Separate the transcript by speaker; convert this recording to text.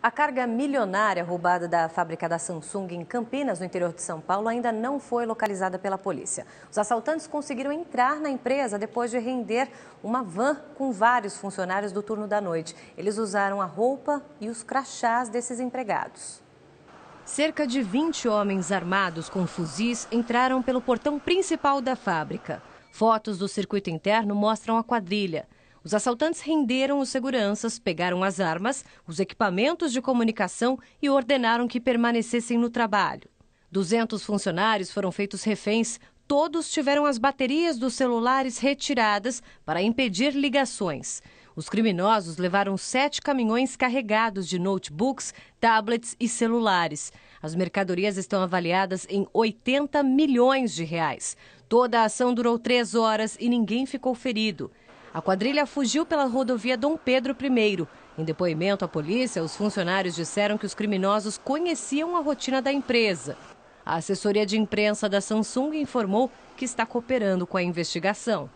Speaker 1: A carga milionária roubada da fábrica da Samsung em Campinas, no interior de São Paulo, ainda não foi localizada pela polícia. Os assaltantes conseguiram entrar na empresa depois de render uma van com vários funcionários do turno da noite. Eles usaram a roupa e os crachás desses empregados. Cerca de 20 homens armados com fuzis entraram pelo portão principal da fábrica. Fotos do circuito interno mostram a quadrilha. Os assaltantes renderam os seguranças, pegaram as armas, os equipamentos de comunicação e ordenaram que permanecessem no trabalho. 200 funcionários foram feitos reféns, todos tiveram as baterias dos celulares retiradas para impedir ligações. Os criminosos levaram sete caminhões carregados de notebooks, tablets e celulares. As mercadorias estão avaliadas em 80 milhões de reais. Toda a ação durou três horas e ninguém ficou ferido. A quadrilha fugiu pela rodovia Dom Pedro I. Em depoimento à polícia, os funcionários disseram que os criminosos conheciam a rotina da empresa. A assessoria de imprensa da Samsung informou que está cooperando com a investigação.